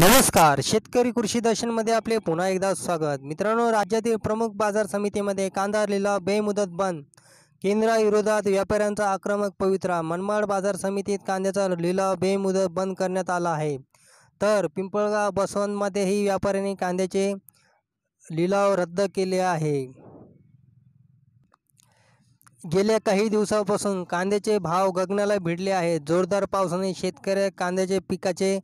नमस्कार शेतकरी कृषी दर्शनमध्ये आपले पुन्हा एकदा स्वागत मित्रांनो राज्यातील प्रमुख बाजार समितीमध्ये कांदा लिलाव बेमुदत बंद केंद्राविरोधात व्यापाऱ्यांचा आक्रमक पवित्रा मनमाड बाजार समितीत कांद्याचा लिलाव बेमुदत बंद करण्यात आला आहे तर पिंपळगाव बसवंतमध्येही व्यापाऱ्यांनी कांद्याचे लिलाव रद्द केले आहे गेल्या काही दिवसापासून कांद्याचे भाव गगनाला भिडले आहेत जोरदार पावसाने शेतकऱ्या कांद्याचे पिकाचे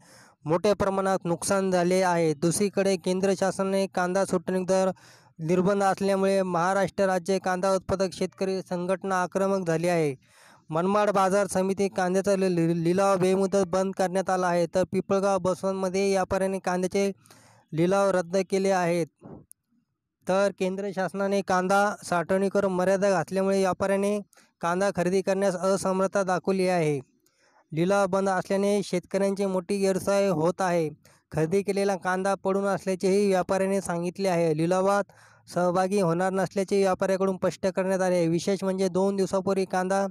मोठ्या प्रमाणात नुकसान झाले आहे दुसरीकडे केंद्र शासनाने कांदा दर निर्बंध असल्यामुळे महाराष्ट्र राज्य कांदा उत्पादक शेतकरी संघटना आक्रमक झाली आहे मनमाड बाजार समिती कांद्याचा लिलाव बेमुदत बंद करण्यात आला आहे तर पिपळगाव बसवंतमध्ये व्यापाऱ्यांनी कांद्याचे लिलाव रद्द केले आहेत तर केंद्र शासनाने कांदा साठवणीकर मर्यादा घातल्यामुळे व्यापाऱ्याने कांदा खरेदी करण्यास असमर्थता दाखवली आहे लिलाव बंद असल्याने शेतकऱ्यांची मोठी गैरसोय होत आहे खरेदी केलेला कांदा पडून असल्याचेही व्यापाऱ्याने सांगितले आहे लिलावात सहभागी होणार नसल्याचे व्यापाऱ्याकडून स्पष्ट करण्यात आले विशेष म्हणजे दोन दिवसापूर्वी कांदा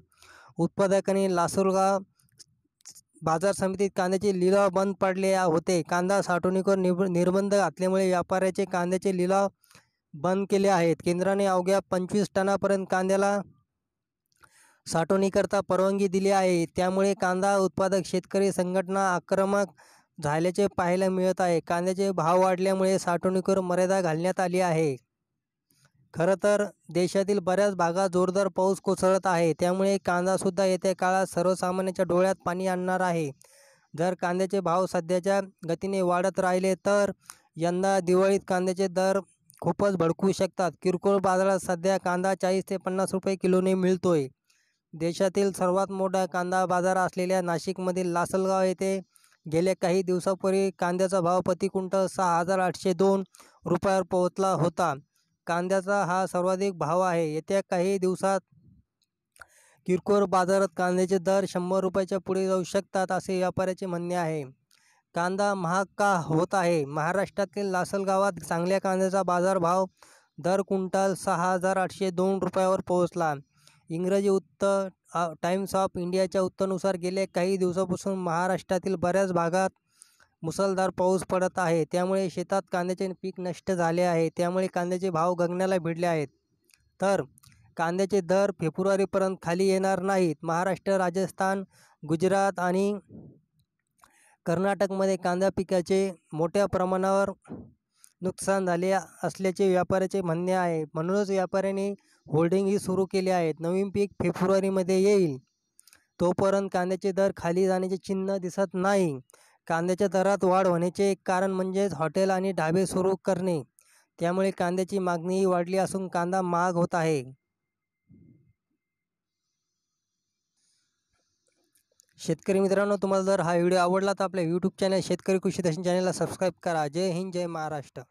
उत्पादकांनी लासूरगाव बाजार समितीत कांद्याचे लिलाव बंद पडले होते कांदा साठवणीवर निब निर्बंध घातल्यामुळे व्यापाऱ्याचे कांद्याचे लिलाव बंद केले आहेत केंद्राने अवघ्या पंचवीस टनापर्यंत कांद्याला करता परवानगी दिली आहे त्यामुळे कांदा उत्पादक शेतकरी संघटना आक्रमक झाल्याचे पाहायला मिळत आहे कांद्याचे भाव वाढल्यामुळे साठवणुकीवर मर्यादा घालण्यात आली आहे खरं तर देशातील बऱ्याच भागात जोरदार पाऊस कोसळत आहे त्यामुळे कांदासुद्धा येत्या काळात सर्वसामान्यांच्या डोळ्यात पाणी आणणार आहे जर कांद्याचे भाव सध्याच्या गतीने वाढत राहिले तर यंदा दिवाळीत कांद्याचे दर खूपच भडकू शकतात किरकोळ बाजारात सध्या कांदा चाळीस ते पन्नास रुपये किलोने मिळतोय देशातील सर्वात मोठा कांदा बाजार असलेल्या नाशिकमधील लासलगाव येथे गेल्या काही दिवसापूर्वी कांद्याचा भाव प्रति क्विंटल सहा हजार आठशे दोन रुपयावर पोहोचला होता कांद्याचा हा सर्वाधिक भाव आहे येत्या काही दिवसात किरकोळ बाजारात कांद्याचे दर शंभर रुपयाच्या पुढे जाऊ शकतात असे व्यापाऱ्याचे म्हणणे आहे कांदा महाग का होत आहे महाराष्ट्रातील लासलगावात चांगल्या कांद्याचा बाजारभाव दर क्विंटल सहा हजार आठशे दोन रुपयावर पोहोचला इंग्रजी उत्तर टाइम्स ऑफ इंडियाच्या उत्तरनुसार गेल्या काही दिवसापासून महाराष्ट्रातील बऱ्याच भागात मुसळधार पाऊस पडत आहे त्यामुळे शेतात कांद्याचे पीक नष्ट झाले आहे त्यामुळे कांद्याचे भाव गगनाला भिडले आहेत तर कांद्याचे दर फेब्रुवारीपर्यंत खाली येणार नाहीत महाराष्ट्र राजस्थान गुजरात आणि कर्नाटकमध्ये कांदा पिकाचे मोठ्या प्रमाणावर नुकसान झाले असल्याचे व्यापाऱ्याचे म्हणणे आहे म्हणूनच व्यापाऱ्याने होल्डिंगही सुरू केले आहेत नवीन पीक फेब्रुवारीमध्ये येईल तोपर्यंत कांद्याचे दर खाली जाण्याचे चिन्ह दिसत नाही कांद्याच्या दरात वाढ होण्याचे एक कारण म्हणजेच हॉटेल आणि ढाबे सुरू करणे त्यामुळे कांद्याची मागणीही वाढली असून कांदा महाग होत आहे शेतकरी मित्रांनो तुम्हाला जर हा व्हिडिओ आवडला तर आपल्या यूट्यूब चॅनल शेतकरी कृषी दर्शन चॅनलला सबस्क्राईब करा जय हिंद जय महाराष्ट्र